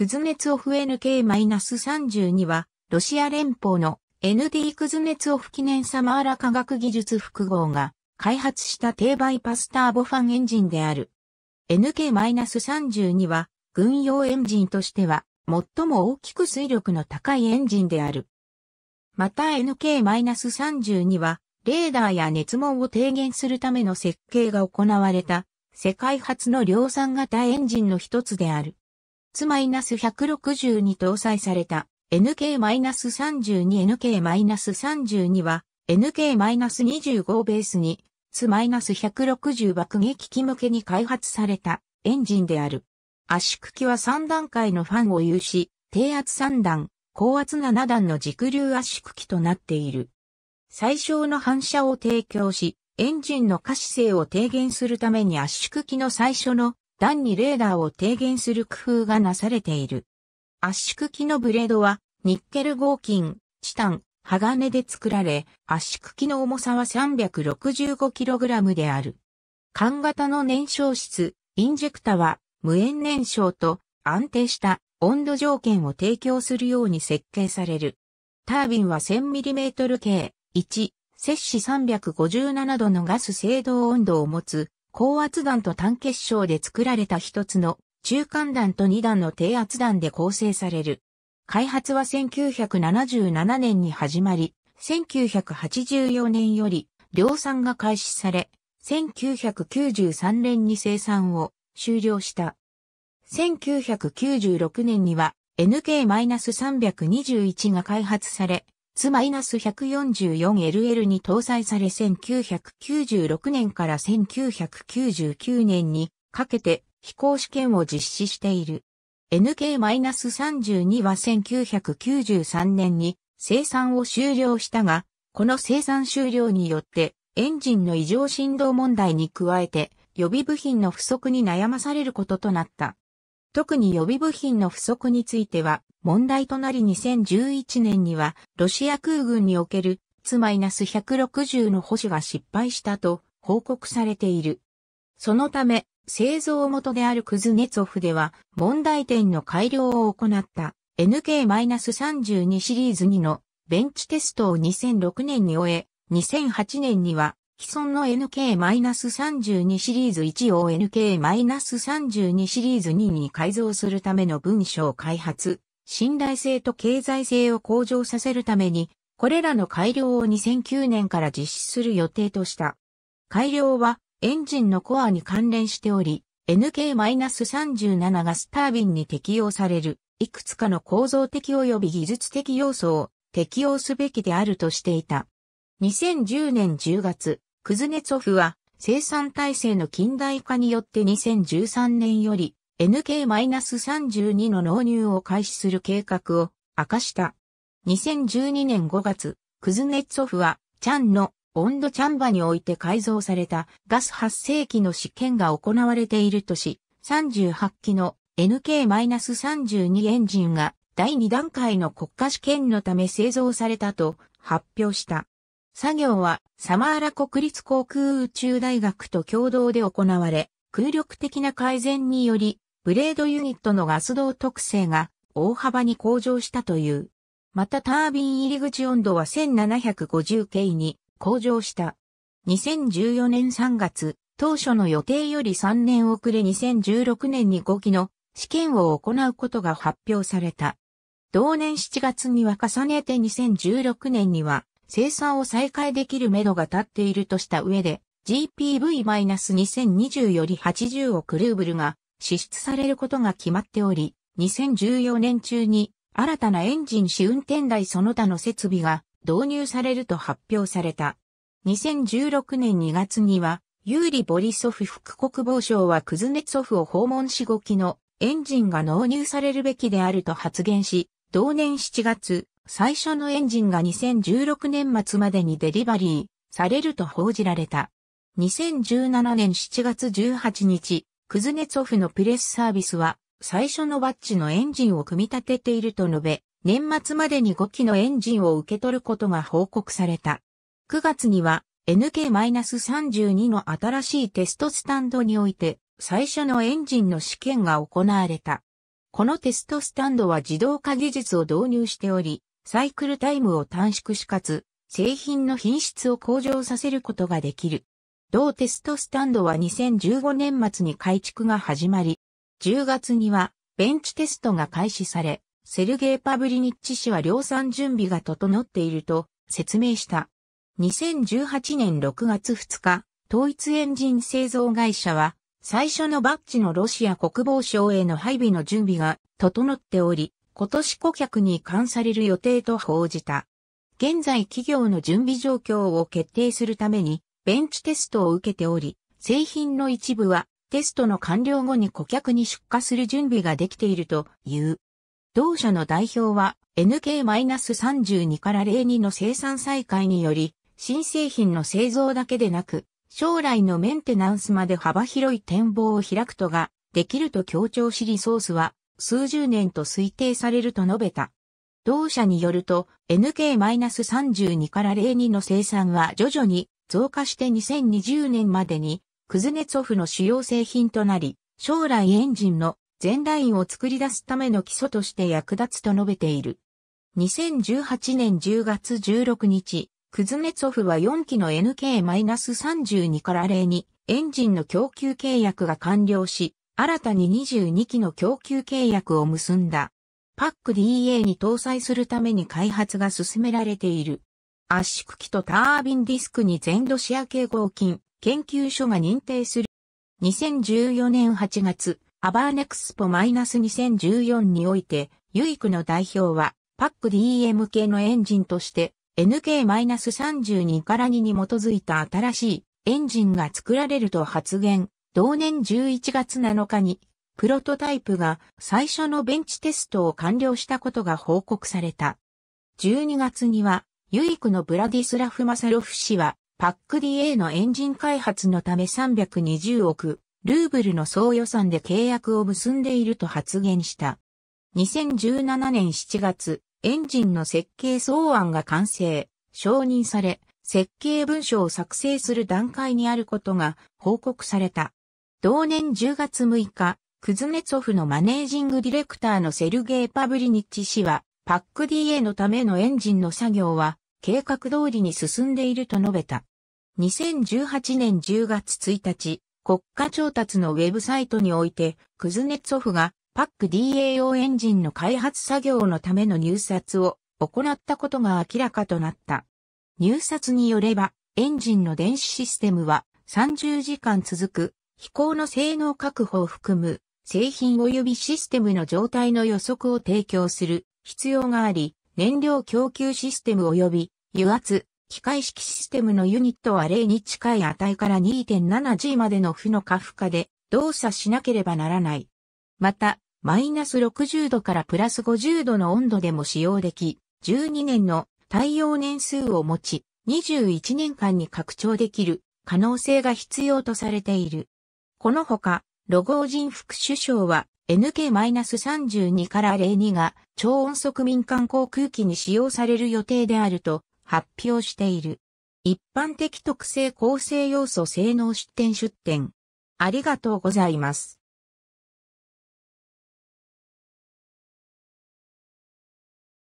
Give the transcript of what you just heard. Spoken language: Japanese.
クズネツオフ NK-32 は、ロシア連邦の ND クズネツオフ記念サマーラ科学技術複合が開発した低バイパスターボファンエンジンである。NK-32 は、軍用エンジンとしては、最も大きく水力の高いエンジンである。また NK-32 は、レーダーや熱網を低減するための設計が行われた、世界初の量産型エンジンの一つである。X-162 搭載された NK-32NK-32 は NK-25 ベースにス1 6 0爆撃機向けに開発されたエンジンである。圧縮機は3段階のファンを有し、低圧3段、高圧7段の軸流圧縮機となっている。最小の反射を提供し、エンジンの可視性を低減するために圧縮機の最初の段にレーダーを低減する工夫がなされている。圧縮機のブレードは、ニッケル合金、チタン、鋼で作られ、圧縮機の重さは 365kg である。缶型の燃焼室、インジェクタは、無塩燃焼と安定した温度条件を提供するように設計される。タービンは 1000mm 径、1、摂氏357度のガス制動温度を持つ高圧弾と単結晶で作られた一つの中間弾と二弾の低圧弾で構成される。開発は1977年に始まり、1984年より量産が開始され、1993年に生産を終了した。1996年には NK-321 が開発され、S-144LL に搭載され1996年から1999年にかけて飛行試験を実施している。NK-32 は1993年に生産を終了したが、この生産終了によってエンジンの異常振動問題に加えて予備部品の不足に悩まされることとなった。特に予備部品の不足については問題となり2011年にはロシア空軍におけるス1 6 0の保守が失敗したと報告されている。そのため製造元であるクズネツオフでは問題点の改良を行った NK-32 シリーズ2のベンチテストを2006年に終え、2008年には既存の NK-32 シリーズ1を NK-32 シリーズ2に改造するための文章開発、信頼性と経済性を向上させるために、これらの改良を2009年から実施する予定とした。改良はエンジンのコアに関連しており、NK-37 ガスタービンに適用される、いくつかの構造的及び技術的要素を適用すべきであるとしていた。2010年10月、クズネツォフは生産体制の近代化によって2013年より NK-32 の納入を開始する計画を明かした。2012年5月、クズネツォフはチャンの温度チャンバにおいて改造されたガス発生機の試験が行われているとし、38機の NK-32 エンジンが第2段階の国家試験のため製造されたと発表した。作業はサマーラ国立航空宇宙大学と共同で行われ、空力的な改善により、ブレードユニットのガス動特性が大幅に向上したという。またタービン入り口温度は 1750K に向上した。2014年3月、当初の予定より3年遅れ2016年に5機の試験を行うことが発表された。同年7月には重ねて2016年には生産を再開できるめどが立っているとした上で、GPV-2020 より80億ルーブルが支出されることが決まっており、2014年中に新たなエンジン試運転台その他の設備が導入されると発表された。2016年2月には、ユーリ・ボリソフ副国防相はクズネツフを訪問し5機のエンジンが納入されるべきであると発言し、同年7月、最初のエンジンが2016年末までにデリバリーされると報じられた。2017年7月18日、クズネツオフのプレスサービスは最初のバッジのエンジンを組み立てていると述べ、年末までに5機のエンジンを受け取ることが報告された。9月には NK-32 の新しいテストスタンドにおいて最初のエンジンの試験が行われた。このテストスタンドは自動化技術を導入しており、サイクルタイムを短縮しかつ、製品の品質を向上させることができる。同テストスタンドは2015年末に改築が始まり、10月にはベンチテストが開始され、セルゲイ・パブリニッチ氏は量産準備が整っていると説明した。2018年6月2日、統一エンジン製造会社は、最初のバッジのロシア国防省への配備の準備が整っており、今年顧客に移管される予定と報じた。現在企業の準備状況を決定するために、ベンチテストを受けており、製品の一部はテストの完了後に顧客に出荷する準備ができているという。同社の代表は NK-32 から02の生産再開により、新製品の製造だけでなく、将来のメンテナンスまで幅広い展望を開くとが、できると強調しリソースは、数十年と推定されると述べた。同社によると NK-32 から02の生産は徐々に増加して2020年までにクズネツォフの主要製品となり、将来エンジンの全ラインを作り出すための基礎として役立つと述べている。2018年10月16日、クズネツォフは4機の NK-32 から02エンジンの供給契約が完了し、新たに22機の供給契約を結んだ。パック DA に搭載するために開発が進められている。圧縮機とタービンディスクに全土シア系合金研究所が認定する。2014年8月、アバーネクスポ -2014 において、ユイクの代表は、パック DM 系のエンジンとして、NK-32 から2に基づいた新しいエンジンが作られると発言。同年11月7日に、プロトタイプが最初のベンチテストを完了したことが報告された。12月には、ユイクのブラディスラフ・マサロフ氏は、パック DA のエンジン開発のため320億ルーブルの総予算で契約を結んでいると発言した。2017年7月、エンジンの設計草案が完成、承認され、設計文書を作成する段階にあることが報告された。同年10月6日、クズネツォフのマネージングディレクターのセルゲイ・パブリニッチ氏は、パック DA のためのエンジンの作業は、計画通りに進んでいると述べた。2018年10月1日、国家調達のウェブサイトにおいて、クズネツォフがパック DA 用エンジンの開発作業のための入札を行ったことが明らかとなった。入札によれば、エンジンの電子システムは30時間続く飛行の性能確保を含む製品及びシステムの状態の予測を提供する必要があり、燃料供給システム及び油圧、機械式システムのユニットは0に近い値から 2.7G までの負の過負荷で動作しなければならない。また、マイナス60度からプラス50度の温度でも使用でき、12年の対応年数を持ち、21年間に拡張できる可能性が必要とされている。このほか、ロゴージン副首相は NK-32 から02が超音速民間航空機に使用される予定であると発表している。一般的特性構成要素性能出展出展。ありがとうございます。